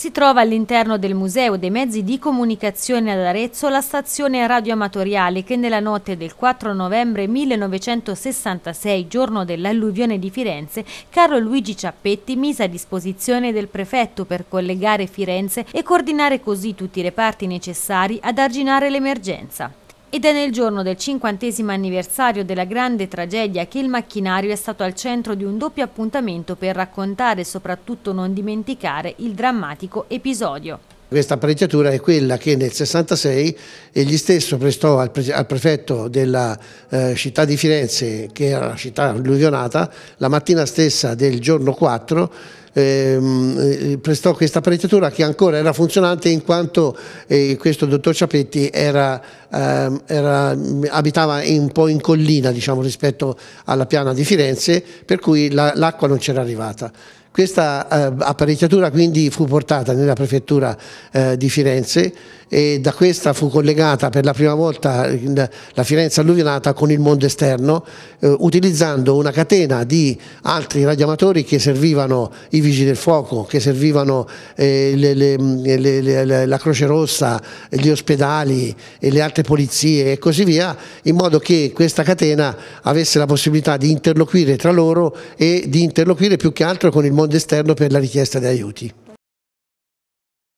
Si trova all'interno del Museo dei Mezzi di Comunicazione ad Arezzo la stazione radioamatoriale che nella notte del 4 novembre 1966, giorno dell'alluvione di Firenze, Carlo Luigi Ciappetti mise a disposizione del prefetto per collegare Firenze e coordinare così tutti i reparti necessari ad arginare l'emergenza. Ed è nel giorno del cinquantesimo anniversario della grande tragedia che il macchinario è stato al centro di un doppio appuntamento per raccontare e soprattutto non dimenticare il drammatico episodio. Questa apparecchiatura è quella che nel 66 egli stesso prestò al, pre al prefetto della eh, città di Firenze, che era la città alluvionata, la mattina stessa del giorno 4 ehm, eh, prestò questa apparecchiatura che ancora era funzionante in quanto eh, questo dottor Ciapetti era, ehm, era, abitava un po' in collina diciamo, rispetto alla piana di Firenze per cui l'acqua la, non c'era arrivata. Questa eh, apparecchiatura quindi fu portata nella prefettura eh, di Firenze e da questa fu collegata per la prima volta eh, la Firenze alluvionata con il mondo esterno eh, utilizzando una catena di altri radiamatori che servivano i i vigili del fuoco che servivano eh, le, le, le, la Croce Rossa, gli ospedali e le altre polizie e così via, in modo che questa catena avesse la possibilità di interloquire tra loro e di interloquire più che altro con il mondo esterno per la richiesta di aiuti.